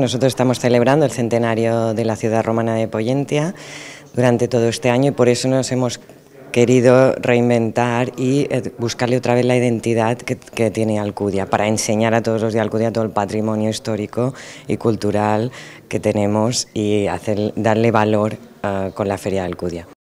Nosotros estamos celebrando el centenario de la ciudad romana de Poyentia durante todo este año y por eso nos hemos querido reinventar y eh, buscarle otra vez la identidad que, tiene Alcudia, para enseñar a todos los de Alcudia todo el patrimonio histórico y cultural que tenemos y hacer, darle valor ah, con la Feria de Alcudia.